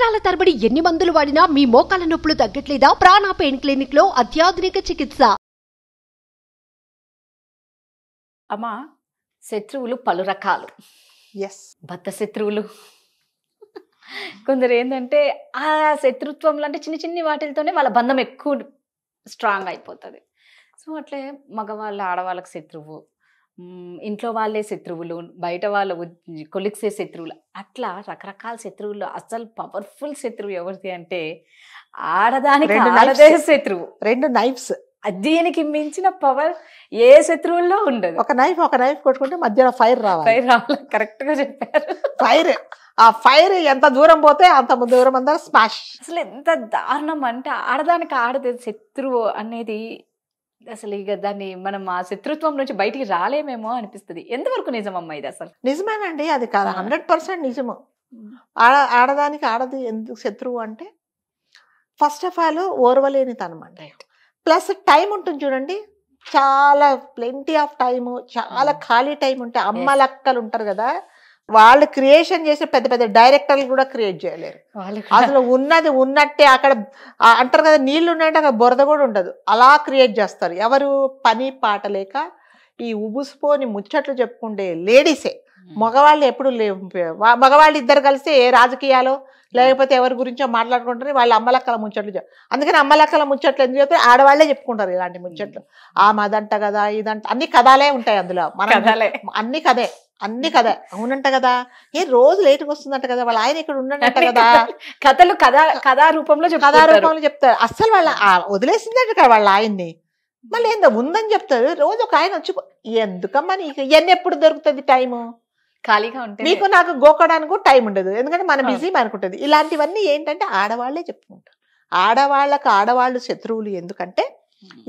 సంవత్సరాల తరబడి ఎన్ని మందులు వాడినా మీ మోకాల నొప్పులు తగ్గట్లేదా ప్రాణ పెయిన్ క్లినిక్ లో అత్యాధునిక చికిత్స అమ్మా శత్రువులు పలు రకాలు ఎస్ భర్త శత్రువులు కొందరు ఏంటంటే ఆ శత్రుత్వంలో అంటే చిన్న చిన్ని వాటితోనే వాళ్ళ బంధం ఎక్కువ స్ట్రాంగ్ అయిపోతుంది సో అట్లే మగవాళ్ళ ఆడవాళ్ళకి శత్రువు ఇంట్లో వాళ్ళే శత్రువులు బయట వాళ్ళ కొలిక్సే శత్రువులు అట్లా రకరకాల శత్రువులు అసలు పవర్ఫుల్ శత్రువు ఎవరిది అంటే ఆడదానికి ఆడదే శత్రువు రెండు నైఫ్స్ దీనికి మించిన పవర్ ఏ శత్రువుల్లో ఉండదు ఒక నైఫ్ ఒక నైఫ్ కొట్టుకుంటే మధ్యలో ఫైర్ రావాలి ఫైర్ రావాలి కరెక్ట్ గా చెప్పారు ఫైర్ ఆ ఫైర్ ఎంత దూరం పోతే అంత దూరం అందరూ స్మాష్ అసలు ఎంత దారుణం అంటే ఆడదానికి ఆడదే శత్రువు అనేది అసలు ఇక దాన్ని మనం ఆ శత్రుత్వం నుంచి బయటికి రాలేమేమో అనిపిస్తుంది ఎంతవరకు నిజమమ్మా ఇది అసలు నిజమేనండి అది కాదు హండ్రెడ్ పర్సెంట్ నిజము ఆడ ఆడదానికి ఆడది ఎందుకు శత్రువు అంటే ఫస్ట్ ఆఫ్ ఆల్ ఓర్వలేని తనం ప్లస్ టైం ఉంటుంది చూడండి చాలా ప్లెంటీ ఆఫ్ టైము చాలా ఖాళీ టైం ఉంటాయి అమ్మలక్కలు ఉంటారు కదా వాళ్ళు క్రియేషన్ చేసిన పెద్ద పెద్ద డైరెక్టర్లు కూడా క్రియేట్ చేయలేరు అసలు ఉన్నది ఉన్నట్టే అక్కడ అంటారు కదా నీళ్లు ఉన్నాయంటే అక్కడ బురద కూడా ఉండదు అలా క్రియేట్ చేస్తారు ఎవరు పని పాట లేక ఈ ఉబుసుపోని ముచ్చట్లు చెప్పుకుండే లేడీసే మగవాళ్ళు ఎప్పుడు లేవు మగవాళ్ళు ఇద్దరు కలిసి ఏ రాజకీయాలు లేకపోతే ఎవరి గురించో మాట్లాడుకుంటారు వాళ్ళు అమ్మలక్కల ముచ్చట్లు అందుకని అమ్మలక్కల ముచ్చట్లు ఎందుకు చెప్తే ఆడవాళ్లే చెప్పుకుంటారు ఇలాంటి ముచ్చట్లు ఆ మదంట కదా ఇదంట అన్ని కథాలే ఉంటాయి అందులో మన అన్ని కథే అన్ని కథ అవునంట కదా ఏ రోజు లేట్గా వస్తుందంట కదా వాళ్ళ ఆయన ఇక్కడ ఉండంట కదా కథలు కథా కథా రూపంలో కథా రూపంలో చెప్తారు అస్సలు వాళ్ళ వదిలేసిందంట కదా వాళ్ళ ఆయన్ని మళ్ళీ ఏందో ఉందని చెప్తారు రోజు ఒక ఆయన వచ్చి ఎందుకమ్మా నీకు ఇవన్నీ ఎప్పుడు దొరుకుతుంది టైము ఖాళీగా ఉంటుంది మీకు నాకు గోకడానికి టైం ఉండదు ఎందుకంటే మన బిజీ మనకుంటుంది ఇలాంటివన్నీ ఏంటంటే ఆడవాళ్లే చెప్పుకుంటారు ఆడవాళ్ళకు ఆడవాళ్ళు శత్రువులు ఎందుకంటే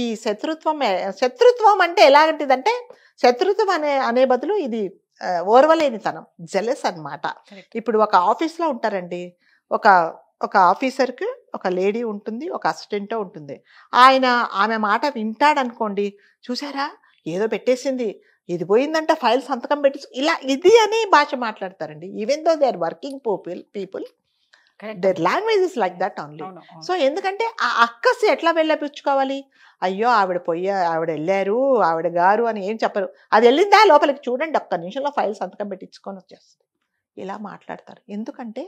ఈ శత్రుత్వం శత్రుత్వం అంటే ఎలాంటిదంటే శత్రుత్వం అనే అనే బదులు ఇది ఓర్వలేనితనం జెలెస్ అనమాట ఇప్పుడు ఒక ఆఫీస్లో ఉంటారండి ఒక ఒక ఆఫీసర్కి ఒక లేడీ ఉంటుంది ఒక అసిస్టెంటో ఉంటుంది ఆయన ఆమె మాట వింటాడనుకోండి చూసారా ఏదో పెట్టేసింది ఇది పోయిందంట ఫైల్ సంతకం పెట్టి ఇలా ఇది అని భాష మాట్లాడతారండి even though they are working people people their language is like that only so ఎందుకంటే ఆ అక్కస్ ఎట్లా వెళ్ళపించుకోవాలి అయ్యో ఆవిడ పోయి ఆవిడ వెళ్ళారు ఆవిడ గారు అని ఏం చెప్పరు అది వెళ్ళిందా లోపలికి చూడండి ఒక్క నిమిషంలో ఫైల్ సంతకం పెట్టించుకొని వచ్చేస్తుంది ఇలా మాట్లాడతారు ఎందుకంటే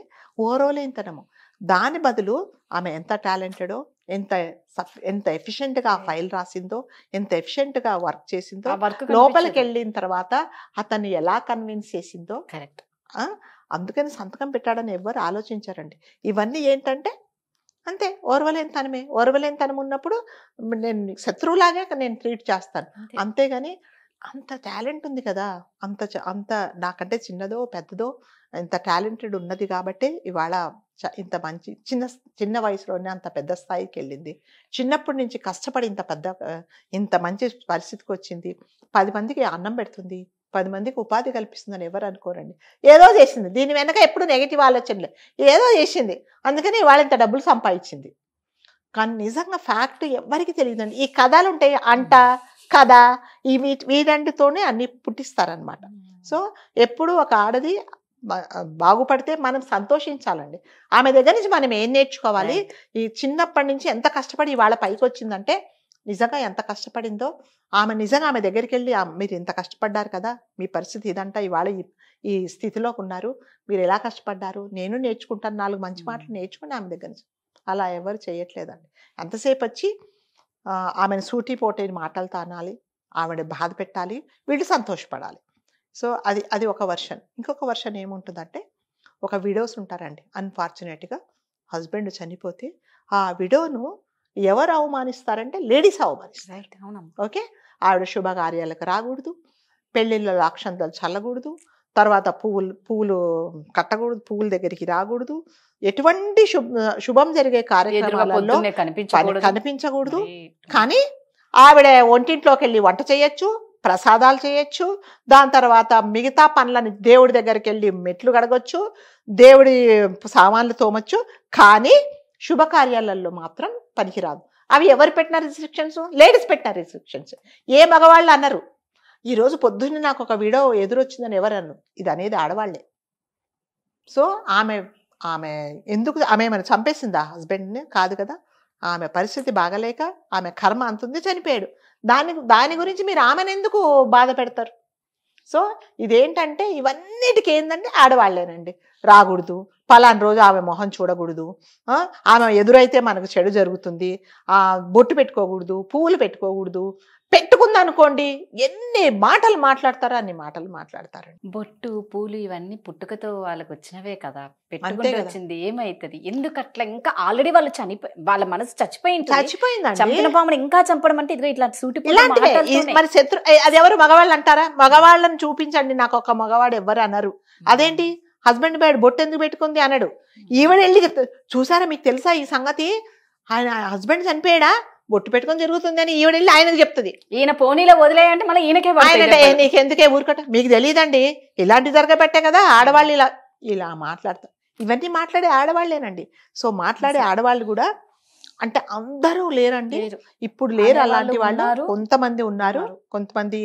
ఓరోలేనితనము దాని బదులు ఆమె ఎంత టాలెంటెడో ఎంత ఎంత ఎఫిషియెంట్గా ఆ ఫైల్ రాసిందో ఎంత ఎఫిషియెంట్గా వర్క్ చేసిందో లోపలికి వెళ్ళిన తర్వాత అతన్ని ఎలా కన్విన్స్ చేసిందో కరెక్ట్ అందుకని సంతకం పెట్టాడని ఎవ్వరు ఆలోచించారండి ఇవన్నీ ఏంటంటే అంతే తనమే ఓర్వలేని తనం ఉన్నప్పుడు నేను శత్రువులాగే నేను ట్రీట్ చేస్తాను అంతేగాని అంత టాలెంట్ ఉంది కదా అంత అంత నాకంటే చిన్నదో పెద్దదో ఇంత టాలెంటెడ్ ఉన్నది కాబట్టి ఇవాళ ఇంత మంచి చిన్న చిన్న వయసులోనే అంత పెద్ద స్థాయికి వెళ్ళింది చిన్నప్పటి నుంచి కష్టపడి ఇంత పెద్ద ఇంత మంచి పరిస్థితికి వచ్చింది పది మందికి అన్నం పెడుతుంది పది మందికి ఉపాధి కల్పిస్తుందని ఎవరు అనుకోరండి ఏదో చేసింది దీని వెనక ఎప్పుడు నెగిటివ్ ఆలోచనలే ఏదో చేసింది అందుకని వాళ్ళు ఇంత డబ్బులు సంపాదించింది కానీ నిజంగా ఫ్యాక్ట్ ఎవరికి తెలియదండి ఈ కథలు ఉంటాయి అంట కథ ఈ వీ వీరంటితోనే అన్ని పుట్టిస్తారనమాట సో ఎప్పుడు ఒక ఆడది బాగుపడితే మనం సంతోషించాలండి ఆమె దగ్గర నుంచి మనం ఏం నేర్చుకోవాలి ఈ చిన్నప్పటి నుంచి ఎంత కష్టపడి ఇవాళ పైకి వచ్చిందంటే నిజంగా ఎంత కష్టపడిందో ఆమె నిజంగా ఆమె దగ్గరికి వెళ్ళి మీరు ఇంత కష్టపడ్డారు కదా మీ పరిస్థితి ఇదంటా ఇవాళ ఈ స్థితిలోకి ఉన్నారు మీరు ఎలా కష్టపడ్డారు నేను నేర్చుకుంటాను నాలుగు మంచి మాటలు నేర్చుకుని ఆమె దగ్గర నుంచి అలా ఎవరు చేయట్లేదండి ఎంతసేపు వచ్చి ఆమెను సూటి పోటీ మాటలు తానాలి ఆమెను బాధ పెట్టాలి వీళ్ళు సంతోషపడాలి సో అది అది ఒక వర్షన్ ఇంకొక వర్షన్ ఏముంటుందంటే ఒక విడోస్ ఉంటారండి అన్ఫార్చునేట్గా హస్బెండ్ చనిపోతే ఆ విడోను ఎవరు అవమానిస్తారంటే లేడీస్ అవమానిస్తారు ఓకే ఆవిడ శుభకార్యాలకు రాకూడదు పెళ్ళిళ్ళలో అక్షంతలు చల్లకూడదు తర్వాత పువ్వులు పువ్వులు కట్టకూడదు పువ్వుల దగ్గరికి రాకూడదు ఎటువంటి శుభం జరిగే కార్యక్రమాలలో కనిపించకూడదు కానీ ఆవిడ ఒంటింట్లోకి వెళ్ళి వంట చేయొచ్చు ప్రసాదాలు చేయొచ్చు దాని తర్వాత మిగతా పనులని దేవుడి దగ్గరికి వెళ్ళి మెట్లు కడగొచ్చు దేవుడి సామాన్లు తోమచ్చు కానీ శుభకార్యాలలో మాత్రం పనికిరాదు అవి ఎవరు పెట్టిన రిస్ట్రిక్షన్స్ లేడీస్ పెట్టిన రిస్ట్రిక్షన్స్ ఏ మగవాళ్ళు అన్నారు ఈరోజు పొద్దున్నే నాకు ఒక వీడో ఎదురొచ్చిందని ఎవరు అన్ను ఇది అనేది ఆడవాళ్లే సో ఆమె ఆమె ఎందుకు ఆమె ఏమైనా చంపేసిందా హస్బెండ్ని కాదు కదా ఆమె పరిస్థితి బాగలేక ఆమె కర్మ అంతుంది చనిపోయాడు దాని దాని గురించి మీరు ఆమెను ఎందుకు బాధ పెడతారు సో ఇదేంటంటే ఇవన్నిటికి ఏంటంటే ఆడవాళ్ళేనండి రాకూడదు పలానా రోజు ఆమె మొహం చూడకూడదు ఆమె ఎదురైతే మనకు చెడు జరుగుతుంది ఆ బొట్టు పెట్టుకోకూడదు పువ్వులు పెట్టుకోకూడదు పెట్టుకుందనుకోండి ఎన్ని మాటలు మాట్లాడతారో అన్ని మాటలు మాట్లాడతారు బొట్టు పూలు ఇవన్నీ పుట్టుకతో వాళ్ళకి వచ్చినవే కదా పెట్టుకుంటే వచ్చింది ఏమైతుంది ఎందుకు అట్లా ఇంకా ఆల్రెడీ వాళ్ళు చనిపోయి వాళ్ళ మనసు చచ్చిపోయింది చచ్చిపోయింది చంపిన పామును ఇంకా చంపడం అంటే ఇదిగో ఇట్లా సూటి మరి శత్రు అది ఎవరు మగవాళ్ళు అంటారా మగవాళ్ళని చూపించండి నాకు ఒక మగవాడు ఎవరు అనరు అదేంటి హస్బెండ్ బ్యాడ్ బొట్టు ఎందుకు పెట్టుకుంది అన్నాడు ఈవిడ వెళ్ళి చూసారా మీకు తెలుసా ఈ సంగతి ఆయన హస్బెండ్ చనిపోయాడా బొట్టు పెట్టుకొని జరుగుతుంది అని ఈవిడ వెళ్ళి ఆయనకు చెప్తుంది ఈయన పోనీలో వదిలేయంటే మళ్ళీ ఈయనకే ఆయన నీకు ఎందుకే ఊరుకట మీకు తెలియదండి ఇలాంటి జరగబెట్టే కదా ఆడవాళ్ళు ఇలా ఇలా మాట్లాడతారు ఇవన్నీ మాట్లాడే ఆడవాళ్ళేనండి సో మాట్లాడే ఆడవాళ్ళు కూడా అంటే అందరూ లేరండి ఇప్పుడు లేరు అలాంటి వాళ్ళు కొంతమంది ఉన్నారు కొంతమంది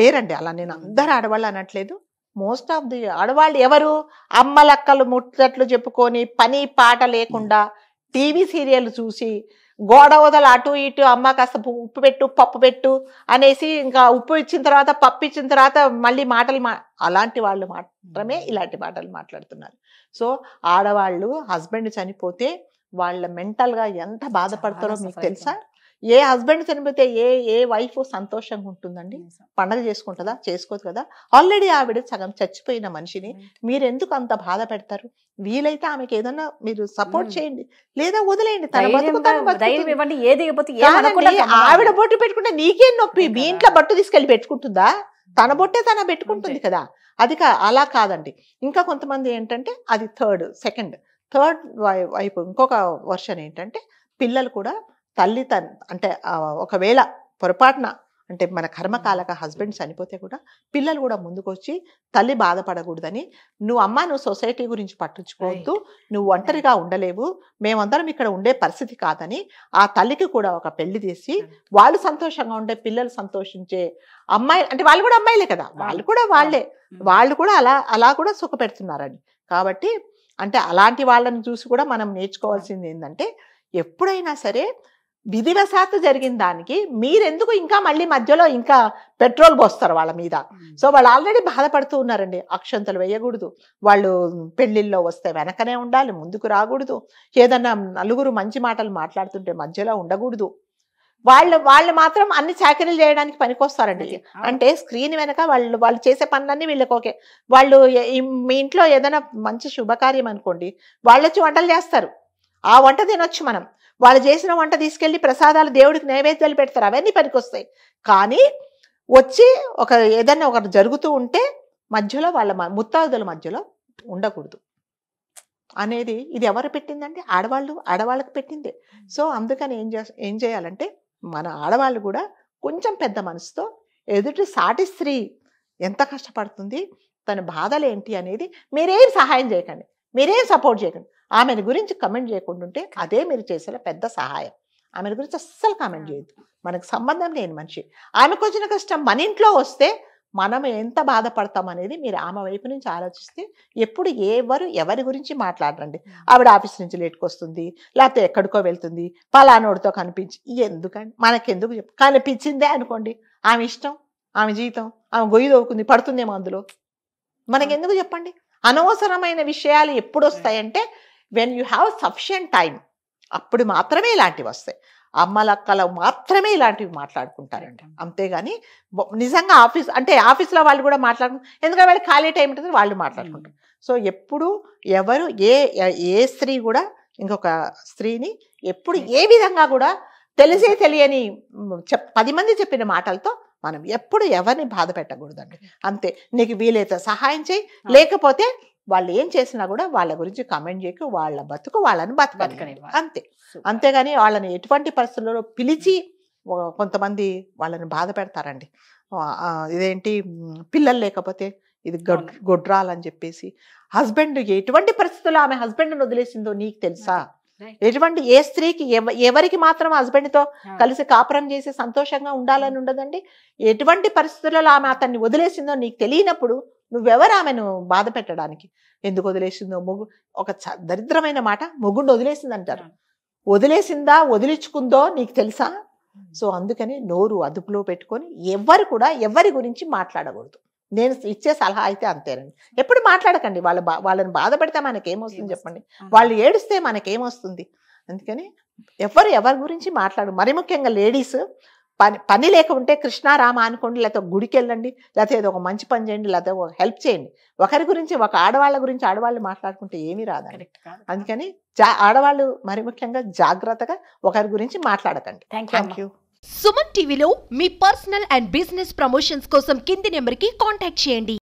లేరండి అలా నేను అందరు ఆడవాళ్ళు అనట్లేదు మోస్ట్ ఆఫ్ ది ఆడవాళ్ళు ఎవరు అమ్మలక్కలు ముట్టట్లు చెప్పుకొని పని పాట లేకుండా టీవీ సీరియల్ చూసి గోడ వదల అటు ఇటు అమ్మ కాస్త ఉప్పు పెట్టు పప్పు పెట్టు అనేసి ఇంకా ఉప్పు ఇచ్చిన తర్వాత పప్పు ఇచ్చిన తర్వాత మళ్ళీ మాటలు మా అలాంటి వాళ్ళు మాత్రమే ఇలాంటి మాటలు మాట్లాడుతున్నారు సో ఆడవాళ్ళు హస్బెండ్ చనిపోతే వాళ్ళ మెంటల్గా ఎంత బాధపడతారో మీకు తెలుసా ఏ హస్బెండ్ చనిపోతే ఏ ఏ వైఫ్ సంతోషంగా ఉంటుందండి పండగ చేసుకుంటుందా చేసుకోదు కదా ఆల్రెడీ ఆవిడ సగం చచ్చిపోయిన మనిషిని మీరు ఎందుకు అంత బాధ పెడతారు వీలైతే ఆమెకి ఏదన్నా మీరు సపోర్ట్ hmm. చేయండి లేదా వదిలేయండి ఆవిడ బొట్టు పెట్టుకుంటే నీకేం నొప్పి మీ ఇంట్లో బట్టు తీసుకెళ్లి పెట్టుకుంటుందా తన బొట్టే తన పెట్టుకుంటుంది కదా అది అలా కాదండి ఇంకా కొంతమంది ఏంటంటే అది థర్డ్ సెకండ్ థర్డ్ వైపు ఇంకొక వర్షన్ ఏంటంటే పిల్లలు కూడా తల్లి తన్ అంటే ఒకవేళ పొరపాటున అంటే మన కర్మకాలక హస్బెండ్ చనిపోతే కూడా పిల్లలు కూడా ముందుకు వచ్చి తల్లి బాధపడకూడదని నువ్వు అమ్మ నువ్వు సొసైటీ గురించి పట్టించుకోవద్దు నువ్వు ఒంటరిగా ఉండలేవు మేమందరం ఇక్కడ ఉండే పరిస్థితి కాదని ఆ తల్లికి కూడా ఒక పెళ్లి తీసి వాళ్ళు సంతోషంగా ఉండే పిల్లలు సంతోషించే అమ్మాయి అంటే వాళ్ళు కూడా అమ్మాయిలే కదా వాళ్ళు కూడా వాళ్ళే వాళ్ళు కూడా అలా అలా కూడా సుఖ కాబట్టి అంటే అలాంటి వాళ్ళని చూసి కూడా మనం నేర్చుకోవాల్సింది ఏంటంటే ఎప్పుడైనా సరే విధివశాత్తు జరిగిన దానికి మీరెందుకు ఇంకా మళ్ళీ మధ్యలో ఇంకా పెట్రోల్ పోస్తారు వాళ్ళ మీద సో వాళ్ళు ఆల్రెడీ బాధపడుతూ ఉన్నారండి అక్షంతలు వేయకూడదు వాళ్ళు పెళ్లిల్లో వస్తే వెనకనే ఉండాలి ముందుకు రాకూడదు ఏదన్నా నలుగురు మంచి మాటలు మాట్లాడుతుంటే మధ్యలో ఉండకూడదు వాళ్ళు వాళ్ళు మాత్రం అన్ని చాకరీలు చేయడానికి పనికొస్తారండి అంటే స్క్రీన్ వెనక వాళ్ళు వాళ్ళు చేసే పనులన్నీ వీళ్ళకి ఓకే వాళ్ళు మీ ఇంట్లో ఏదైనా మంచి శుభకార్యం అనుకోండి వాళ్ళొచ్చి వంటలు చేస్తారు ఆ వంట తినొచ్చు మనం వాళ్ళు చేసిన వంట తీసుకెళ్ళి ప్రసాదాలు దేవుడికి నైవేద్యాలు పెడతారు అవన్నీ పనికొస్తాయి కానీ వచ్చి ఒక ఏదైనా ఒకటి జరుగుతూ ఉంటే మధ్యలో వాళ్ళ ముత్తాదుల మధ్యలో ఉండకూడదు అనేది ఇది ఎవరు పెట్టిందంటే ఆడవాళ్ళు ఆడవాళ్ళకి పెట్టిందే సో అందుకని ఏం చే ఏం చేయాలంటే మన ఆడవాళ్ళు కూడా కొంచెం పెద్ద మనసుతో ఎదుటి సాటి స్త్రీ ఎంత కష్టపడుతుంది తన బాధలు ఏంటి అనేది మీరేం సహాయం చేయకండి మీరేం సపోర్ట్ చేయకండి ఆమెను గురించి కమెంట్ చేయకుండా ఉంటే అదే మీరు చేసిన పెద్ద సహాయం ఆమెను గురించి అస్సలు కామెంట్ చేయొద్దు మనకు సంబంధం లేని మనిషి ఆమెకు వచ్చిన కష్టం మన ఇంట్లో వస్తే మనం ఎంత బాధపడతాం అనేది మీరు ఆమె వైపు నుంచి ఆలోచిస్తే ఎప్పుడు ఎవరు ఎవరి గురించి మాట్లాడరండి ఆవిడ ఆఫీస్ నుంచి లేట్కి వస్తుంది లేకపోతే ఎక్కడికో వెళ్తుంది పలానోడితో కనిపించి ఎందుకండి మనకెందుకు ఎందుకు కనిపించిందే అనుకోండి ఆమె ఇష్టం ఆమె జీవితం ఆమె గొయ్యి దోవుకుంది పడుతుందేమో అందులో మనకెందుకు చెప్పండి అనవసరమైన విషయాలు ఎప్పుడు వస్తాయంటే when you have sufficient time అప్పుడు మాత్రమే ఇలాంటివి వస్తాయి అమ్మలక్కల మాత్రమే ఇలాంటివి మాట్లాడుకుంటారండి అంతేగాని నిజంగా ఆఫీస్ అంటే ఆఫీస్లో వాళ్ళు కూడా మాట్లాడుకుంటారు ఎందుకంటే వాళ్ళు ఖాళీ టైం ఉంటుంది వాళ్ళు మాట్లాడుకుంటారు hmm. సో ఎప్పుడు ఎవరు ఏ ఏ స్త్రీ కూడా ఇంకొక స్త్రీని ఎప్పుడు hmm. ఏ విధంగా కూడా తెలిసే hmm. తెలియని చెప్ పది మంది చెప్పిన మాటలతో మనం ఎప్పుడు ఎవరిని బాధ పెట్టకూడదండి అంతే నీకు వీలైతే సహాయం చేయి లేకపోతే వాళ్ళు ఏం చేసినా కూడా వాళ్ళ గురించి కమెంట్ చేయకు వాళ్ళ బతుకు వాళ్ళని బతకని అంతే అంతేగాని వాళ్ళని ఎటువంటి పరిస్థితుల్లో పిలిచి కొంతమంది వాళ్ళని బాధ పెడతారండి ఇదేంటి పిల్లలు లేకపోతే ఇది గొడ్రాలని చెప్పేసి హస్బెండ్ ఎటువంటి పరిస్థితుల్లో ఆమె హస్బెండ్ని వదిలేసిందో నీకు తెలుసా ఎటువంటి ఏ స్త్రీకి ఎవరికి మాత్రం హస్బెండ్తో కలిసి కాపురం చేసి సంతోషంగా ఉండాలని ఉండదండి ఎటువంటి పరిస్థితులలో ఆమె అతన్ని వదిలేసిందో నీకు తెలియనప్పుడు నువ్వెవరు ఆమెను బాధ పెట్టడానికి ఎందుకు వదిలేసిందో మొగు ఒక దరిద్రమైన మాట మొగుడు వదిలేసింది అంటారు వదిలేసిందా వదిలించుకుందో నీకు తెలుసా సో అందుకని నోరు అదుపులో పెట్టుకొని ఎవరు కూడా ఎవరి గురించి మాట్లాడకూడదు నేను ఇచ్చే సలహా అయితే అంతేనండి ఎప్పుడు మాట్లాడకండి వాళ్ళ బా వాళ్ళని బాధ పెడితే మనకేమొస్తుంది చెప్పండి వాళ్ళు ఏడిస్తే మనకేమొస్తుంది అందుకని ఎవరు ఎవరి గురించి మాట్లాడు మరి ముఖ్యంగా లేడీస్ పని పని లేక ఉంటే కృష్ణారామ అనుకోండి లేకపోతే గుడికి వెళ్ళండి లేకపోతే ఏదో ఒక మంచి పని చేయండి లేకపోతే ఒక హెల్ప్ చేయండి ఒకరి గురించి ఒక ఆడవాళ్ళ గురించి ఆడవాళ్ళు మాట్లాడుకుంటే ఏమీ రాదండి అందుకని జా ఆడవాళ్ళు మరి ముఖ్యంగా జాగ్రత్తగా ఒకరి గురించి మాట్లాడకండి థ్యాంక్ యూ సుమన్ టీవీలో మీ పర్సనల్ అండ్ బిజినెస్ ప్రమోషన్స్ కోసం కింది నెంబర్కి కాంటాక్ట్ చేయండి